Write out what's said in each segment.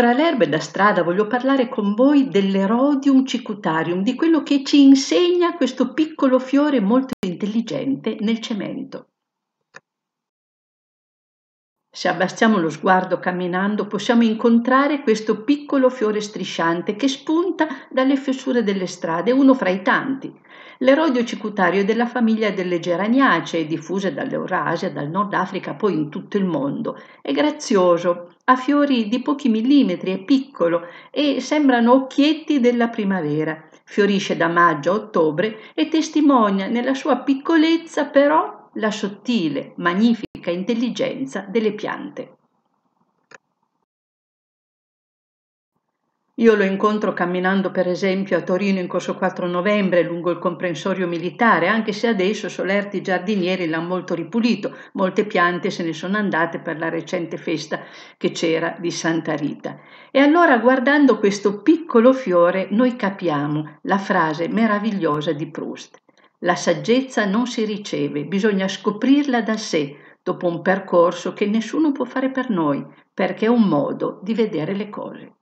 Tra l'erba e la strada voglio parlare con voi dell'erodium cicutarium, di quello che ci insegna questo piccolo fiore molto intelligente nel cemento. Se abbassiamo lo sguardo camminando possiamo incontrare questo piccolo fiore strisciante che spunta dalle fessure delle strade, uno fra i tanti. L'erodio cicutario è della famiglia delle geraniacee, diffuse dall'Eurasia, dal Nord Africa, poi in tutto il mondo. È grazioso, ha fiori di pochi millimetri, è piccolo e sembrano occhietti della primavera. Fiorisce da maggio a ottobre e testimonia nella sua piccolezza però la sottile, magnifica intelligenza delle piante. Io lo incontro camminando per esempio a Torino in corso 4 novembre lungo il comprensorio militare, anche se adesso solerti giardinieri l'hanno molto ripulito, molte piante se ne sono andate per la recente festa che c'era di Santa Rita. E allora guardando questo piccolo fiore noi capiamo la frase meravigliosa di Proust. La saggezza non si riceve, bisogna scoprirla da sé, dopo un percorso che nessuno può fare per noi, perché è un modo di vedere le cose.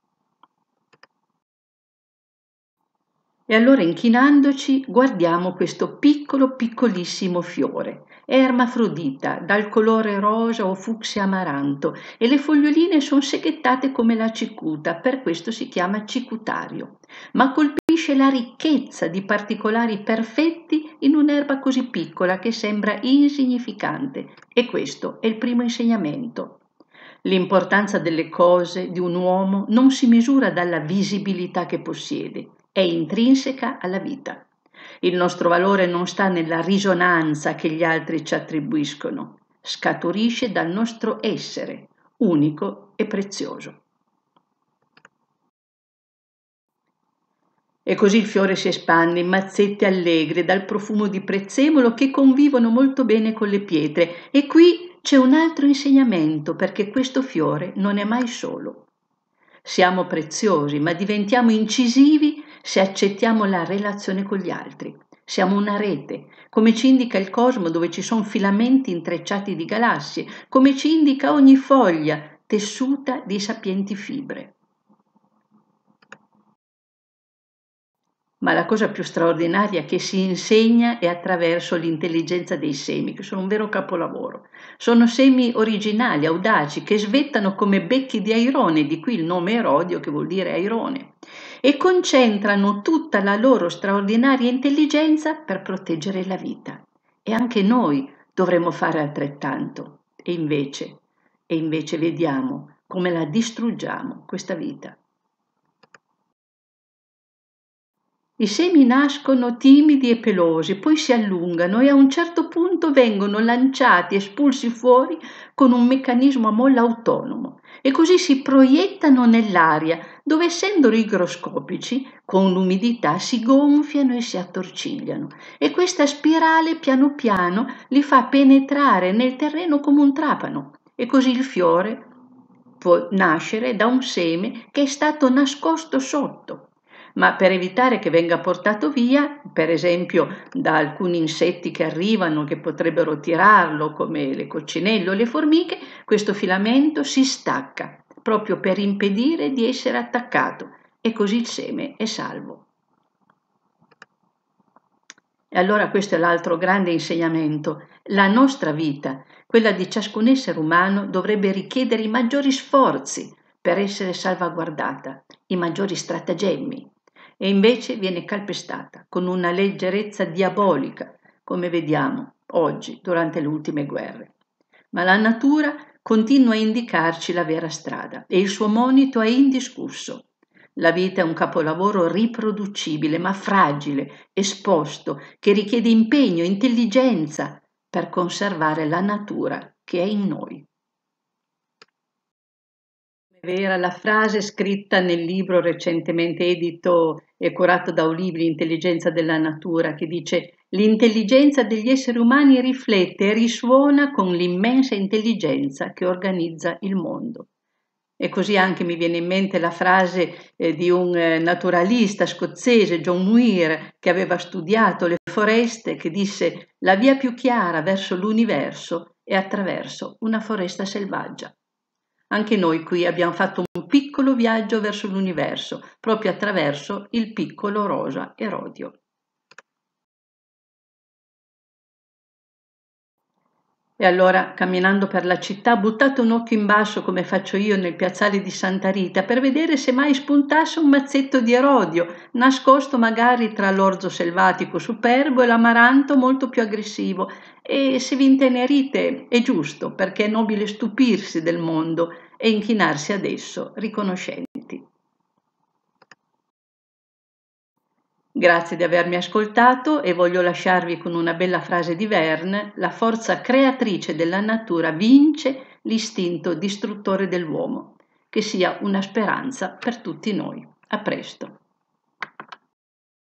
E allora inchinandoci guardiamo questo piccolo piccolissimo fiore. È ermafrodita, dal colore rosa o fucsia amaranto e le foglioline sono seghettate come la cicuta, per questo si chiama cicutario. Ma col colpisce la ricchezza di particolari perfetti in un'erba così piccola che sembra insignificante e questo è il primo insegnamento. L'importanza delle cose di un uomo non si misura dalla visibilità che possiede, è intrinseca alla vita. Il nostro valore non sta nella risonanza che gli altri ci attribuiscono, scaturisce dal nostro essere, unico e prezioso. E così il fiore si espande in mazzette allegre dal profumo di prezzemolo che convivono molto bene con le pietre. E qui c'è un altro insegnamento perché questo fiore non è mai solo. Siamo preziosi, ma diventiamo incisivi se accettiamo la relazione con gli altri. Siamo una rete, come ci indica il cosmo dove ci sono filamenti intrecciati di galassie, come ci indica ogni foglia tessuta di sapienti fibre. ma la cosa più straordinaria è che si insegna è attraverso l'intelligenza dei semi, che sono un vero capolavoro. Sono semi originali, audaci, che svettano come becchi di airone, di qui il nome Erodio che vuol dire airone, e concentrano tutta la loro straordinaria intelligenza per proteggere la vita. E anche noi dovremmo fare altrettanto. E invece, e invece vediamo come la distruggiamo questa vita. I semi nascono timidi e pelosi, poi si allungano e a un certo punto vengono lanciati, espulsi fuori con un meccanismo a molla autonomo e così si proiettano nell'aria, dove essendo rigroscopici, con l'umidità si gonfiano e si attorcigliano e questa spirale piano piano li fa penetrare nel terreno come un trapano e così il fiore può nascere da un seme che è stato nascosto sotto ma per evitare che venga portato via, per esempio da alcuni insetti che arrivano, che potrebbero tirarlo, come le coccinelle o le formiche, questo filamento si stacca proprio per impedire di essere attaccato e così il seme è salvo. E allora questo è l'altro grande insegnamento. La nostra vita, quella di ciascun essere umano, dovrebbe richiedere i maggiori sforzi per essere salvaguardata, i maggiori stratagemmi e invece viene calpestata con una leggerezza diabolica, come vediamo oggi durante le ultime guerre. Ma la natura continua a indicarci la vera strada e il suo monito è indiscusso. La vita è un capolavoro riproducibile ma fragile, esposto, che richiede impegno, intelligenza per conservare la natura che è in noi vera la frase scritta nel libro recentemente edito e curato da Olivri, Intelligenza della natura, che dice L'intelligenza degli esseri umani riflette e risuona con l'immensa intelligenza che organizza il mondo. E così anche mi viene in mente la frase eh, di un eh, naturalista scozzese, John Muir, che aveva studiato le foreste, che disse La via più chiara verso l'universo è attraverso una foresta selvaggia. Anche noi qui abbiamo fatto un piccolo viaggio verso l'universo, proprio attraverso il piccolo Rosa Erodio. E allora, camminando per la città, buttate un occhio in basso come faccio io nel piazzale di Santa Rita per vedere se mai spuntasse un mazzetto di erodio, nascosto magari tra l'orzo selvatico superbo e l'amaranto molto più aggressivo. E se vi intenerite è giusto, perché è nobile stupirsi del mondo e inchinarsi ad esso riconoscendo. Grazie di avermi ascoltato e voglio lasciarvi con una bella frase di Verne, la forza creatrice della natura vince l'istinto distruttore dell'uomo. Che sia una speranza per tutti noi. A presto.